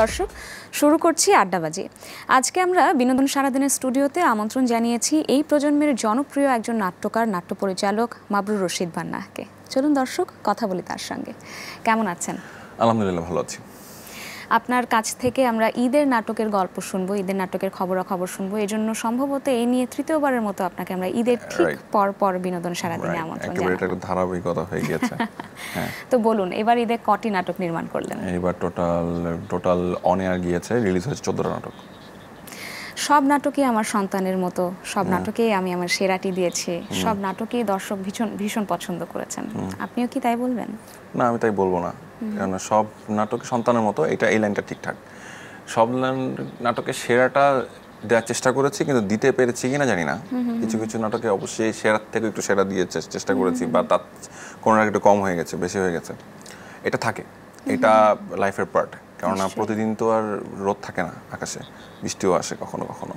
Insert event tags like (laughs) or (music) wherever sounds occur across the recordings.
দর্শক শুরু করছি আড্ডাবাজি আজকে আমরা বিনোদন সারাদিনের স্টুডিওতে আমন্ত্রণ জানিয়েছি এই প্রজন্মের জনপ্রিয় একজন নাট্যকার নাট্য পরিচালক মাবরুর রশিদ বান্নাহকে চলুন দর্শক কথা বলি তার সঙ্গে কেমন আছেন আলহামদুলিল্লাহ ভালো আছি আপনার কাছ থেকে আমরা ঈদের নাটকের গল্প শুনবো ঈদের নাটকের খবরাখবর শুনবো এই জন্য সম্ভবত এই নিয়ে তৃতীয়বারের মতো আপনাকে আমরা ঈদের ঠিক পর পর বিনোদন সারা দিনে ধারাবাহিকতা হয়ে গেছে (laughs) হ্যাঁ। তো বলুন এবার ঈদে কটি নাটক নির্মাণ করলেন এবার টোটাল টোটাল অন এয়ার গিয়েছে রিলিজ হয়েছে চোদ্দটা নাটক সব নাটকে আমার সন্তানের মতো সব নাটকে আমি আমার সেরাটি দিয়েছি সব নাটকে দর্শক ভীষণ ভীষণ পছন্দ করেছেন আপনিও কি তাই বলবেন না আমি তাই বলবো না কেননা সব নাটকে সন্তানের মতো এটা এই লাইনটা ঠিকঠাক সব নাটকে সেরাটা দেওয়ার চেষ্টা করেছি কিন্তু দিতে পেরেছি কিনা জানি না কিছু কিছু নাটকে অবশ্যই সেরার থেকে একটু সেরা দিয়ে চেষ্টা করেছি বা তার কোনো একটু কম হয়ে গেছে বেশি হয়ে গেছে এটা থাকে এটা লাইফের পার্ট কেননা প্রতিদিন তো আর রোদ থাকে না আকাশে বৃষ্টিও আসে কখনো কখনো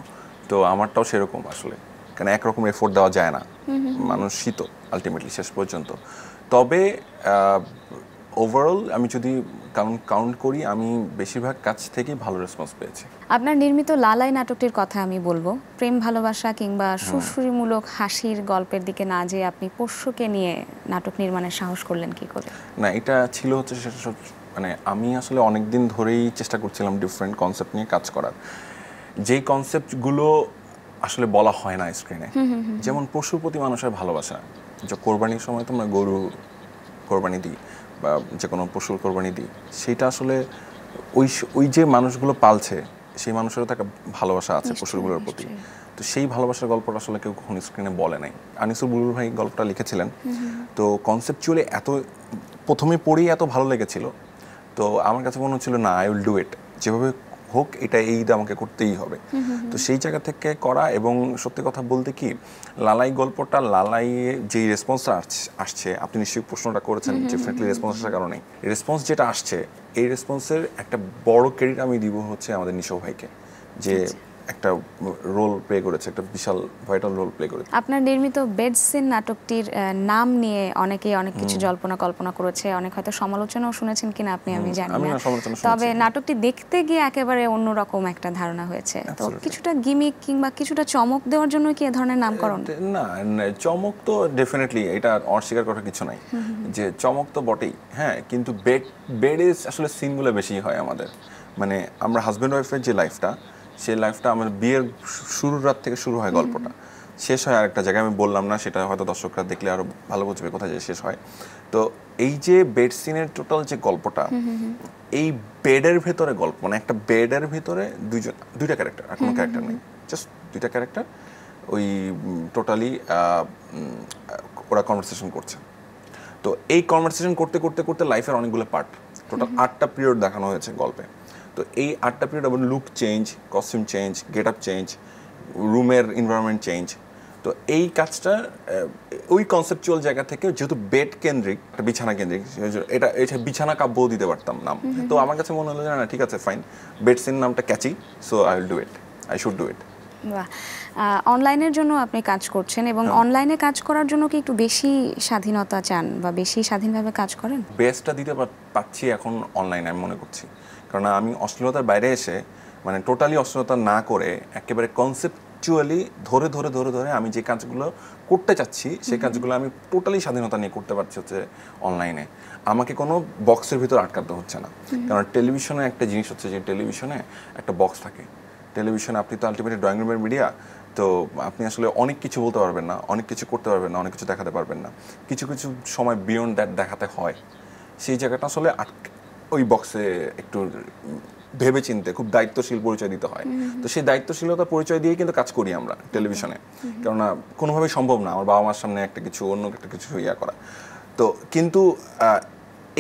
তো আমারটাও সেরকম আসলে কেন একরকম এফোর্ট দেওয়া যায় না মানুষ শীত আলটিমেটলি শেষ পর্যন্ত তবে ওভারঅল আমি যদি কাউন্ট কাউন্ট করি আমি বেশিরভাগ কাজ থেকেই ভালো রেসপন্স পেয়েছি আপনার নির্মিত লালাই নাটকটির কথা আমি বলবো প্রেম ভালোবাসা কিংবা হ্যাঁ। সুশ্রীমূলক হাসির গল্পের দিকে না যে আপনি পোষ্যকে নিয়ে নাটক নির্মাণের সাহস করলেন কি করে না এটা ছিল হচ্ছে সেটা সব মানে আমি আসলে অনেক দিন ধরেই চেষ্টা করছিলাম ডিফারেন্ট কনসেপ্ট নিয়ে কাজ করার যেই কনসেপ্টগুলো আসলে বলা হয় না স্ক্রিনে যেমন পশুর প্রতি মানুষের ভালোবাসা যে কোরবানির সময় তোমরা গরু কোরবানি দিই বা যে কোনো পশুর কোরবানি দিই সেটা আসলে ওই ওই যে মানুষগুলো পালছে সেই মানুষেরও তাকে ভালোবাসা আছে পশুগুলোর প্রতি তো সেই ভালোবাসার গল্পটা আসলে কেউ কখনো স্ক্রিনে বলে নাই আনিসুর বুলুর ভাই গল্পটা লিখেছিলেন তো কনসেপচুয়ালি এত প্রথমে পড়েই এত ভালো লেগেছিল তো আমার কাছে মনে হচ্ছিল না আই উইল ডু ইট যেভাবে হোক এটা এই ঈদ আমাকে করতেই হবে তো সেই জায়গা থেকে করা এবং সত্যি কথা বলতে কি লালাই গল্পটা লালাই যে রেসপন্সটা আসছে আপনি নিশ্চয়ই প্রশ্নটা করেছেন ডেফিনেটলি রেসপন্স আসার কারণে রেসপন্স যেটা আসছে এই রেসপন্সের একটা বড় ক্রেডিট আমি দিব হচ্ছে আমাদের নিশো ভাইকে যে একটা রোল প্লে করেছে একটা বিশাল ভাইটাল রোল প্লে করেছে আপনার নির্মিত বেড সিন নাটকটির নাম নিয়ে অনেকেই অনেক কিছু জল্পনা কল্পনা করেছে অনেক হয়তো সমালোচনাও শুনেছেন কিনা আপনি আমি জানি না তবে নাটকটি দেখতে গিয়ে একেবারে অন্যরকম একটা ধারণা হয়েছে তো কিছুটা গিমিক কিংবা কিছুটা চমক দেওয়ার জন্য কি এ ধরনের নামকরণ না চমক তো ডেফিনেটলি এটা অস্বীকার করার কিছু নাই যে চমক তো বটেই হ্যাঁ কিন্তু বেড বেড আসলে সিনগুলো বেশি হয় আমাদের মানে আমরা হাজব্যান্ড ওয়াইফের যে লাইফটা সেই লাইফটা আমার বিয়ের শুরুর রাত থেকে শুরু হয় গল্পটা শেষ হয় আরেকটা জায়গায় আমি বললাম না সেটা হয়তো দর্শকরা দেখলে আরো ভালো বুঝবে কোথায় যে শেষ হয় তো এই যে বেড সিনের টোটাল যে গল্পটা এই বেডের ভেতরে গল্প মানে একটা বেডের ভেতরে দুইজন দুইটা ক্যারেক্টার আর কোনো ক্যারেক্টার নেই জাস্ট দুইটা ক্যারেক্টার ওই টোটালি ওরা কনভারসেশন করছে তো এই কনভারসেশন করতে করতে করতে লাইফের অনেকগুলো পার্ট টোটাল আটটা পিরিয়ড দেখানো হয়েছে গল্পে তো এই আটটা পিরিয়ড আমার look change costume change get up change রুমের এনভায়রনমেন্ট চেঞ্জ তো এই কাজটা ওই কনসেপচুয়াল জায়গা থেকে যেহেতু বেড কেন্দ্রিক একটা বিছানা কেন্দ্রিক এটা এটা বিছানা কাব্য দিতে পারতাম নাম তো আমার কাছে মনে হলো যে না ঠিক আছে ফাইন বেড সিন নামটা catchy so I will do it I should do it অনলাইনের জন্য আপনি কাজ করছেন এবং অনলাইনে হ্যাঁ। কাজ করার জন্য কি একটু বেশি স্বাধীনতা চান বা বেশি স্বাধীনভাবে কাজ করেন বেস্টটা দিতে পারছি এখন অনলাইনে আমি মনে করছি কারণ আমি অশ্লীলতার বাইরে এসে মানে টোটালি অশ্লীলতা না করে একেবারে কনসেপচুয়ালি ধরে ধরে ধরে ধরে আমি যে কাজগুলো করতে চাচ্ছি সেই কাজগুলো আমি টোটালি স্বাধীনতা নিয়ে করতে পারছি হচ্ছে অনলাইনে আমাকে কোনো বক্সের ভিতর আটকাতে হচ্ছে না কারণ টেলিভিশনে একটা জিনিস হচ্ছে যে টেলিভিশনে একটা বক্স থাকে টেলিভিশন আপনি তো আলটিমেটলি ড্রয়িং রুমের মিডিয়া তো আপনি আসলে অনেক কিছু বলতে পারবেন না অনেক কিছু করতে পারবেন না অনেক কিছু দেখাতে পারবেন না কিছু কিছু সময় বিয়ন্ড দ্যাট দেখাতে হয় সেই জায়গাটা আসলে ওই বক্সে একটু ভেবে চিনতে খুব দায়িত্বশীল পরিচয় দিতে হয় তো সেই দায়িত্বশীলতা পরিচয় দিয়ে কিন্তু কাজ করি আমরা টেলিভিশনে কেননা কোনোভাবেই সম্ভব না আমার বাবা মার সামনে একটা কিছু অন্য একটা কিছু ইয়া করা তো কিন্তু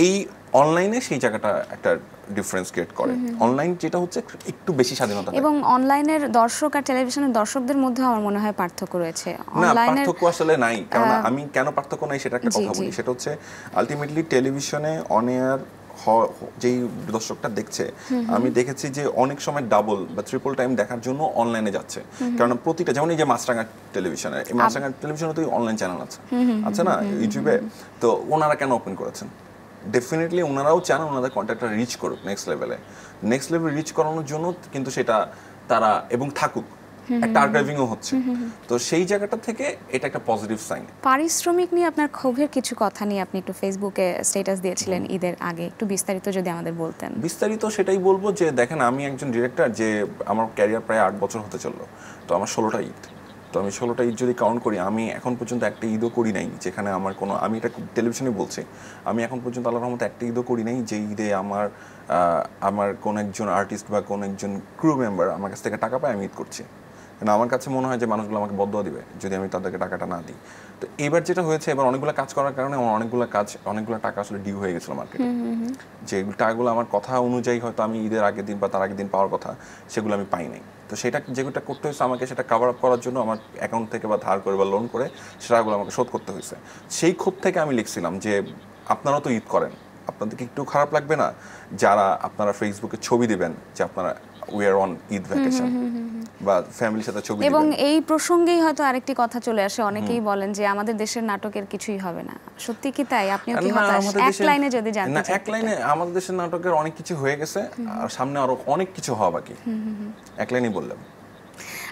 এই অনলাইনে সেই জায়গাটা একটা ডিফারেন্স ক্রিয়েট করে অনলাইন যেটা হচ্ছে একটু বেশি স্বাধীনতা এবং অনলাইনের দর্শক আর টেলিভিশনের দর্শকদের মধ্যে আমার মনে হয় পার্থক্য রয়েছে না পার্থক্য আসলে নাই কারণ আমি কেন পার্থক্য নাই সেটা একটা কথা বলি সেটা হচ্ছে আলটিমেটলি টেলিভিশনে অন এয়ার যেই দর্শকটা দেখছে আমি দেখেছি যে অনেক সময় ডাবল বা ট্রিপল টাইম দেখার জন্য অনলাইনে যাচ্ছে কারণ প্রতিটা যেমন এই যে মাছরাঙা টেলিভিশনে মাছরাঙা টেলিভিশনে তো অনলাইন চ্যানেল আছে আছে আচ্ছা না ইউটিউবে তো ওনারা কেন ওপেন করেছেন ডেফিনেটলি ওনারাও চান ওনাদের কন্ট্যাক্টটা রিচ করুক নেক্সট লেভেলে নেক্সট লেভেল রিচ করানোর জন্য কিন্তু সেটা তারা এবং থাকুক একটা আর্কাইভিংও হচ্ছে তো সেই জায়গাটা থেকে এটা একটা পজিটিভ সাইন পারিশ্রমিক নিয়ে আপনার ক্ষোভের কিছু কথা নিয়ে আপনি একটু ফেসবুকে স্ট্যাটাস দিয়েছিলেন ঈদের আগে একটু বিস্তারিত যদি আমাদের বলতেন বিস্তারিত সেটাই বলবো যে দেখেন আমি একজন ডিরেক্টর যে আমার ক্যারিয়ার প্রায় আট বছর হতে চললো তো আমার ষোলোটা ঈদ তো আমি ষোলোটা ঈদ যদি কাউন্ট করি আমি এখন পর্যন্ত একটা ঈদও করি নাই যেখানে আমার কোনো আমি এটা টেলিভিশনে বলছি আমি এখন পর্যন্ত আল্লাহর রহমত একটা ঈদও করি নাই যে ঈদে আমার আমার কোন একজন আর্টিস্ট বা কোন একজন ক্রু মেম্বার আমার কাছ থেকে টাকা পায় আমি ঈদ করছি কেন আমার কাছে মনে হয় যে মানুষগুলো আমাকে বদ দিবে যদি আমি তাদেরকে টাকাটা না দিই তো এবার যেটা হয়েছে এবার অনেকগুলো কাজ করার কারণে আমার অনেকগুলো কাজ অনেকগুলো টাকা আসলে ডিউ হয়ে গেছিলো মার্কেটে যে টাকাগুলো আমার কথা অনুযায়ী হয়তো আমি ঈদের আগের দিন বা তার আগের দিন পাওয়ার কথা সেগুলো আমি পাই নাই তো সেটা যেগুলোটা করতে হয়েছে আমাকে সেটা কাভার আপ করার জন্য আমার অ্যাকাউন্ট থেকে বা ধার করে বা লোন করে সেটাগুলো আমাকে শোধ করতে হয়েছে সেই ক্ষোভ থেকে আমি লিখছিলাম যে আপনারাও তো ঈদ করেন আপনাদেরকে একটু খারাপ লাগবে না যারা আপনারা ফেসবুকে ছবি দেবেন যে আপনারা অন ঈদ ভ্যাকেশন বা ফ্যামিলির সাথে ছবি এবং এই প্রসঙ্গেই হয়তো আরেকটি কথা চলে আসে অনেকেই বলেন যে আমাদের দেশের নাটকের কিছুই হবে না সত্যি কি তাই আপনিও কি হতাশ এক লাইনে যদি জানতে না এক লাইনে আমাদের দেশের নাটকের অনেক কিছু হয়ে গেছে আর সামনে আরো অনেক কিছু হওয়া বাকি এক লাইনেই বললাম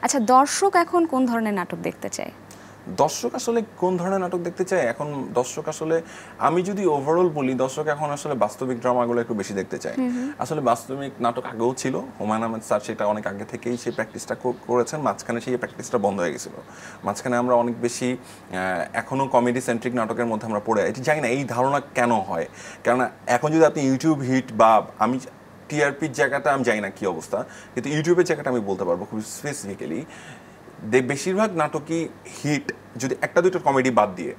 আচ্ছা দর্শক এখন কোন ধরনের নাটক দেখতে চায় দর্শক আসলে কোন ধরনের নাটক দেখতে চায় এখন দর্শক আসলে আমি যদি ওভারঅল বলি দর্শক এখন আসলে বাস্তবিক ড্রামাগুলো একটু বেশি দেখতে চায় আসলে বাস্তবিক নাটক আগেও ছিল হুমায়ুন আহমেদ স্যার সেটা অনেক আগে থেকেই সেই প্র্যাকটিসটা করেছেন মাঝখানে সেই প্র্যাকটিসটা বন্ধ হয়ে গেছিল মাঝখানে আমরা অনেক বেশি এখনও কমেডি সেন্ট্রিক নাটকের মধ্যে আমরা পড়ে এটি জানি না এই ধারণা কেন হয় কেননা এখন যদি আপনি ইউটিউব হিট বা আমি টিআরপির জায়গাটা আমি জানি না কী অবস্থা কিন্তু ইউটিউবের জায়গাটা আমি বলতে পারবো খুব স্পেসিফিক্যালি বেশিরভাগ নাটকই হিট যদি একটা দুটো কমেডি বাদ দিয়ে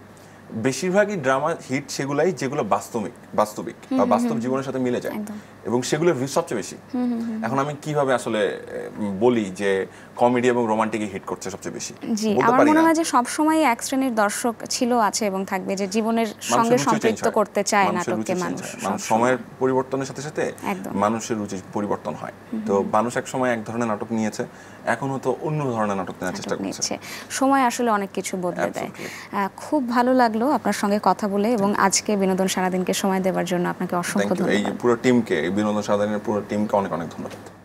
বেশিরভাগই ড্রামা হিট সেগুলাই যেগুলো বাস্তবিক বাস্তবিক বা বাস্তব জীবনের সাথে মিলে যায় এবং সেগুলোর ভিউ সবচেয়ে বেশি এখন আমি কিভাবে আসলে বলি যে কমেডি এবং রোমান্টিকই হিট করছে সবচেয়ে বেশি জি আমার মনে হয় যে সব সময় এক শ্রেণীর দর্শক ছিল আছে এবং থাকবে যে জীবনের সঙ্গে সম্পৃক্ত করতে চায় নাটককে মানুষ সময়ের পরিবর্তনের সাথে সাথে মানুষের রুচি পরিবর্তন হয় তো মানুষ এক সময় এক ধরনের নাটক নিয়েছে এখনও তো অন্য ধরনের নাটক নেওয়ার চেষ্টা করছে সময় আসলে অনেক কিছু বদলে দেয় খুব ভালো লাগলো লাগলো আপনার সঙ্গে কথা বলে এবং আজকে বিনোদন সারাদিনকে সময় দেওয়ার জন্য আপনাকে অসংখ্য ধন্যবাদ এই পুরো টিমকে বিনোদন সারাদিনের পুরো টিমকে অনেক অনেক ধন্যবাদ